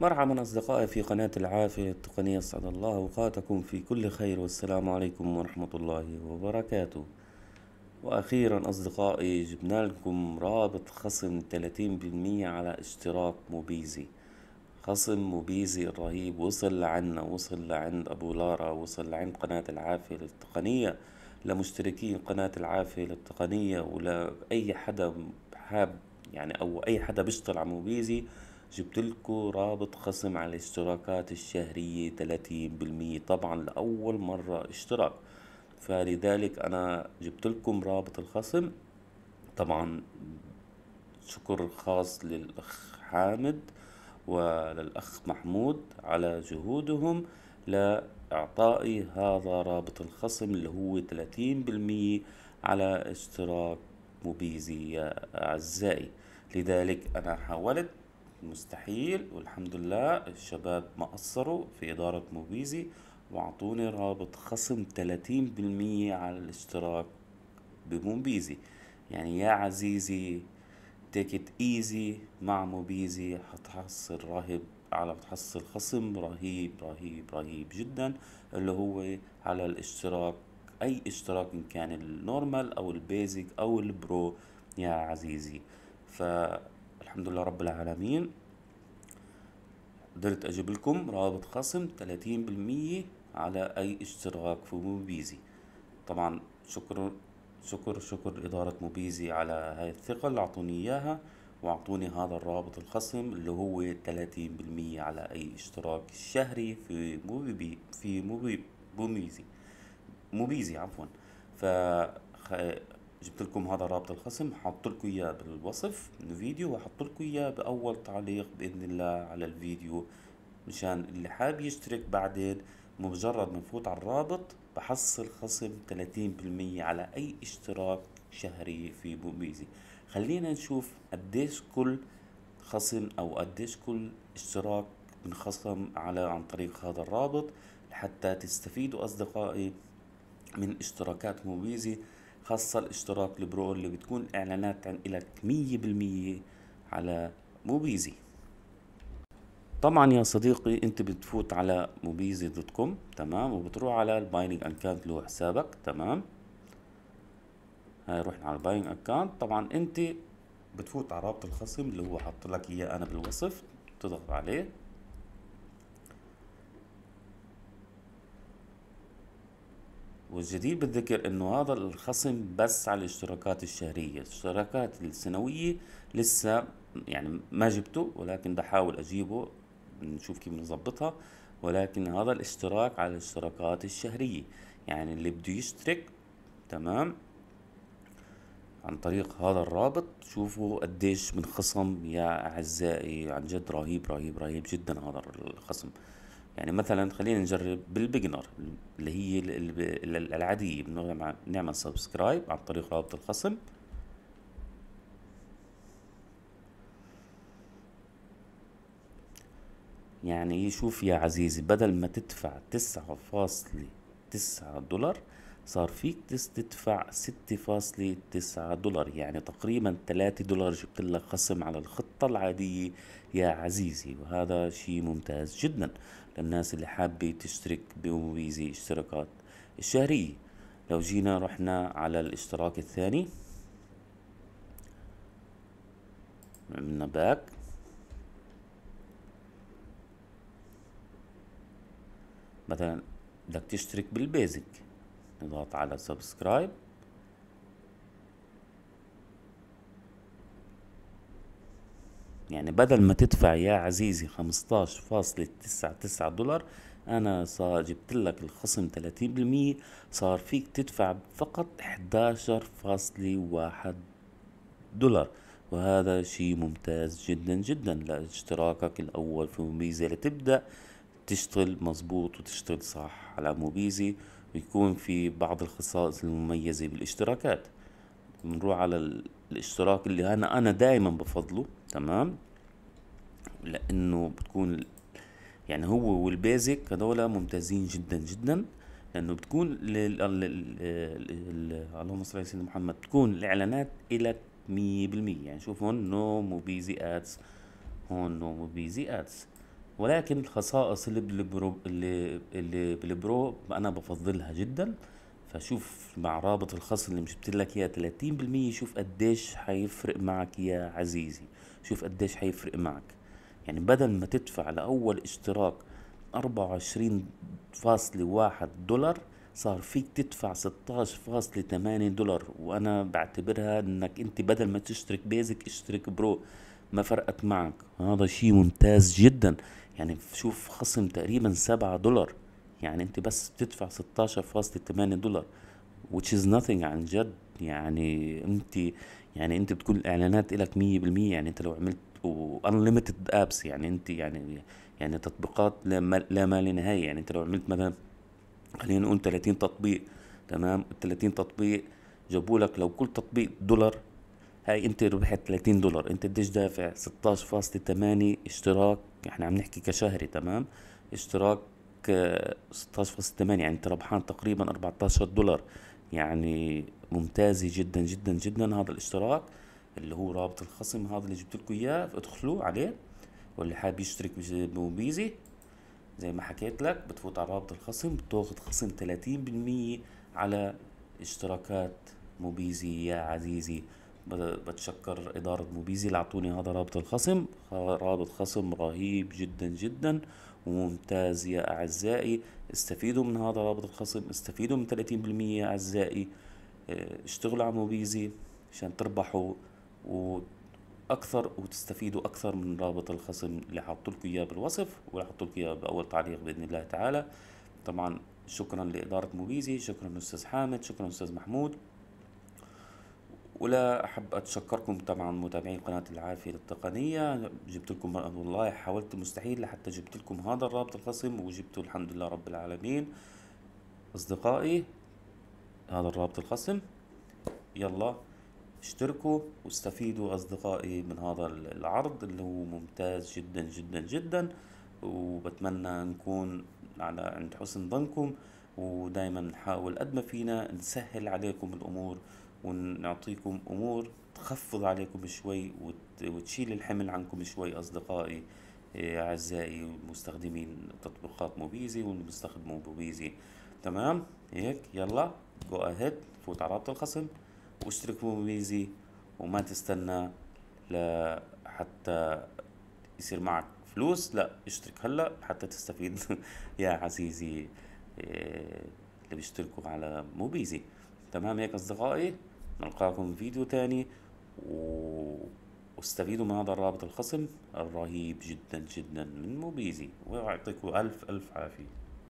مرحبا أصدقائي في قناة العافية التقنية أسعد الله أوقاتكم في كل خير والسلام عليكم ورحمة الله وبركاته وأخيرا أصدقائي جبنا لكم رابط خصم 30% على اشتراك موبيزي خصم موبيزي الرهيب وصل لعنا وصل لعند أبو لارا وصل لعند قناة العافية التقنية لمشتركين قناة العافية التقنية ولأي حدا حاب يعني أو أي حدا بيشتغل على موبيزي جبت لكم رابط خصم على الاشتراكات الشهرية 30% طبعا لأول مرة اشتراك فلذلك أنا جبت لكم رابط الخصم طبعا شكر خاص للأخ حامد وللأخ محمود على جهودهم لإعطائي هذا رابط الخصم اللي هو 30% على اشتراك موبيزي يا أعزائي لذلك أنا حاولت مستحيل والحمد لله الشباب ما قصروا في إدارة موبيزي وعطوني رابط خصم 30% على الاشتراك بموبيزي يعني يا عزيزي تيكت ايزي مع موبيزي هتحصل راهب على بتحصل خصم رهيب رهيب رهيب جدا اللي هو على الاشتراك اي اشتراك ان كان النورمال او البيزك او البرو يا عزيزي ف الحمد لله رب العالمين قدرت اجيب لكم رابط خصم 30% على اي اشتراك في موبيزي طبعا شكر شكر شكر إدارة موبيزي على هاي الثقة اللي أعطوني إياها وأعطوني هذا الرابط الخصم اللي هو 30% على أي اشتراك شهري في موبي في موبي موبيزي موبيزي عفوا ف جبت لكم هذا رابط الخصم حاطط لكم اياه بالوصف من الفيديو وحاطط لكم اياه باول تعليق باذن الله على الفيديو مشان اللي حاب يشترك بعدين مجرد ما نفوت على الرابط بحصل خصم 30% على اي اشتراك شهري في بوميزي خلينا نشوف قديش كل خصم او قديش كل اشتراك بنخصم على عن طريق هذا الرابط لحتى تستفيدوا اصدقائي من اشتراكات موبيزي خاصة الاشتراك البرو اللي بتكون اعلانات عن لك مية بالمية على موبيزي طبعا يا صديقي انت بتفوت على موبيزي دوت كوم تمام وبتروح على البايننج اكاونت اللي هو حسابك تمام هاي رحنا على البايننج اكاونت طبعا انت بتفوت على رابط الخصم اللي هو حط لك اياه انا بالوصف تضغط عليه والجدير بالذكر انه هذا الخصم بس على الاشتراكات الشهرية الاشتراكات السنوية لسه يعني ما جبته ولكن بحاول اجيبه نشوف كيف بنظبطها ولكن هذا الاشتراك على الاشتراكات الشهرية يعني اللي بده يشترك تمام عن طريق هذا الرابط شوفوا قديش من خصم يا اعزائي عن جد رهيب رهيب رهيب جدا هذا الخصم يعني مثلا خلينا نجرب بالبيجنر اللي هي العاديه بنعمل سبسكرايب عن طريق رابط الخصم يعني شوف يا عزيزي بدل ما تدفع تسعة فاصلة تسعة دولار صار فيك تدفع 6.9 دولار يعني تقريبا 3 دولار جبت لك خصم على الخطة العادية يا عزيزي وهذا شيء ممتاز جدا للناس اللي حابة تشترك بموبيزي اشتراكات الشهرية لو جينا رحنا على الاشتراك الثاني عملنا باك مثلا بدك تشترك بالبيزك نضغط على سبسكرايب يعني بدل ما تدفع يا عزيزي 15.99 دولار انا صار جبت لك الخصم 30% صار فيك تدفع فقط 11.1 دولار وهذا شيء ممتاز جدا جدا لاشتراكك الاول في موبيزي لتبدا تشتغل مظبوط وتشتغل صح على موبيزي بيكون في بعض الخصائص المميزة بالاشتراكات بنروح على الاشتراك اللي أنا أنا دائما بفضله تمام لأنه بتكون يعني هو والبيزك هذول ممتازين جدا جدا لأنه بتكون اللهم صل على سيدنا محمد بتكون الإعلانات إلك مية بالمية يعني شوف هون نو موبيزي ادز هون نو موبيزي ادز ولكن الخصائص اللي بالبرو اللي, اللي بالبرو انا بفضلها جدا فشوف مع رابط الخصم اللي مش لك اياه 30% شوف قديش هيفرق معك يا عزيزي شوف قديش هيفرق معك يعني بدل ما تدفع لأول اشتراك 24.1 دولار صار فيك تدفع 16.8 دولار وانا بعتبرها انك انت بدل ما تشترك بيزك اشترك برو ما فرقت معك هذا شيء ممتاز جدا يعني شوف خصم تقريبا سبعة دولار يعني انت بس بتدفع ستاشر فاصلة تمانية دولار which is nothing عن جد يعني انت يعني انت بتكون الاعلانات لك مية بالمية يعني انت لو عملت unlimited ابس يعني انت يعني يعني تطبيقات لا ما, لا نهايه يعني انت لو عملت مثلا خلينا نقول 30 تطبيق تمام ال 30 تطبيق جابوا لك لو كل تطبيق دولار هاي انت ربحت 30 دولار انت بديش دافع 16.8 اشتراك احنا عم نحكي كشهري تمام اشتراك 16.8 آه، يعني انت ربحان تقريبا 14 دولار يعني ممتازة جدا جدا جدا هذا الاشتراك اللي هو رابط الخصم هذا اللي جبت لكم اياه ادخلوا عليه واللي حابب يشترك بموبيزي زي ما حكيت لك بتفوت على رابط الخصم بتاخد خصم 30% على اشتراكات موبيزي يا عزيزي بتشكر إدارة موبيزي اللي عطوني هذا رابط الخصم رابط خصم رهيب جدا جدا وممتاز يا أعزائي استفيدوا من هذا رابط الخصم استفيدوا من 30% يا أعزائي آه، اشتغلوا على موبيزي عشان تربحوا وأكثر وتستفيدوا أكثر من رابط الخصم اللي لكم إياه بالوصف واللي لكم إياه بأول تعليق بإذن الله تعالى طبعا شكرا لإدارة موبيزي شكرا أستاذ حامد شكرا أستاذ محمود ولا أحب أتشكركم طبعا متابعين قناة العافية التقنية جبت لكم والله حاولت مستحيل لحتى جبت لكم هذا الرابط الخصم وجبته الحمد لله رب العالمين أصدقائي هذا الرابط الخصم يلا اشتركوا واستفيدوا أصدقائي من هذا العرض اللي هو ممتاز جدا جدا جدا وبتمنى نكون على عند حسن ظنكم ودائما نحاول قد ما فينا نسهل عليكم الأمور ونعطيكم امور تخفض عليكم شوي وتشيل الحمل عنكم شوي اصدقائي إيه، اعزائي مستخدمين تطبيقات موبيزي والمستخدمين موبيزي تمام هيك يلا جو اهيد فوت على رابط الخصم واشترك موبيزي وما تستنى لحتى يصير معك فلوس لا اشترك هلا حتى تستفيد يا عزيزي إيه، اللي بيشتركوا على موبيزي تمام هيك أصدقائي نلقاكم في فيديو تاني و... واستفيدوا من هذا الرابط الخصم الرهيب جدا جدا من موبيزي ويعطيكم ألف ألف عافية